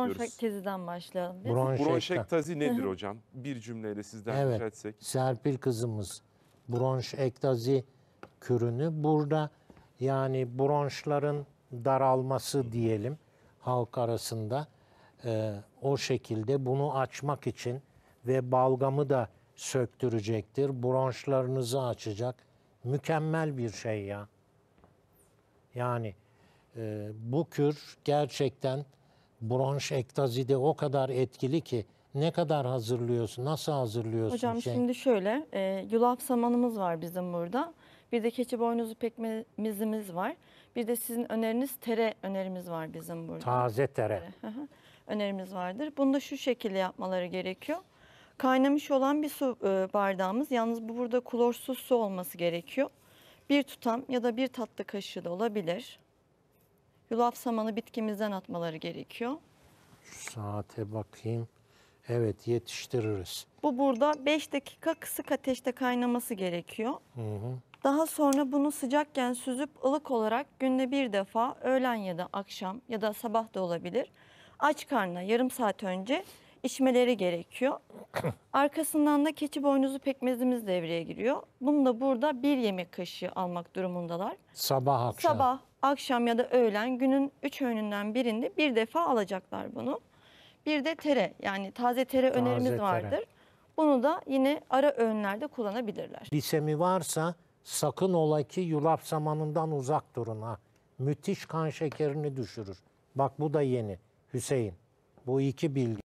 istiyoruz. Bronşektazi'den başlayalım. değil mi? Bronşekta. Bronşektazi nedir hocam? Bir cümleyle sizden evet. etsek. Serpil kızımız bronşektazi kürünü burada yani bronşların daralması diyelim halk arasında e, o şekilde bunu açmak için ve balgamı da söktürecektir. Bronşlarınızı açacak. Mükemmel bir şey ya. Yani e, bu kür gerçekten bronş ektazide o kadar etkili ki ne kadar hazırlıyorsun, nasıl hazırlıyorsun? Hocam şey? şimdi şöyle, e, yulaf samanımız var bizim burada. Bir de keçi boynuzu pekmezimiz var. Bir de sizin öneriniz tere önerimiz var bizim burada. Taze tere. önerimiz vardır. Bunu da şu şekilde yapmaları gerekiyor. Kaynamış olan bir su e, bardağımız. Yalnız bu burada klorsuz su olması gerekiyor. Bir tutam ya da bir tatlı kaşığı da olabilir. Yulaf samanı bitkimizden atmaları gerekiyor. Şu saate bakayım. Evet yetiştiririz. Bu burada 5 dakika kısık ateşte kaynaması gerekiyor. Hı hı. Daha sonra bunu sıcakken süzüp ılık olarak günde bir defa öğlen ya da akşam ya da sabah da olabilir. Aç karnına yarım saat önce içmeleri gerekiyor. Arkasından da keçi boynuzu pekmezimiz devreye giriyor. Bunu da burada bir yemek kaşığı almak durumundalar. Sabah akşam. Sabah akşam ya da öğlen günün 3 öğününden birinde bir defa alacaklar bunu. Bir de tere yani taze tere taze önerimiz tere. vardır. Bunu da yine ara öğünlerde kullanabilirler. Lisemi varsa sakın ola ki yulaf zamanından uzak durun ha. Müthiş kan şekerini düşürür. Bak bu da yeni Hüseyin. Bu iki bilgi.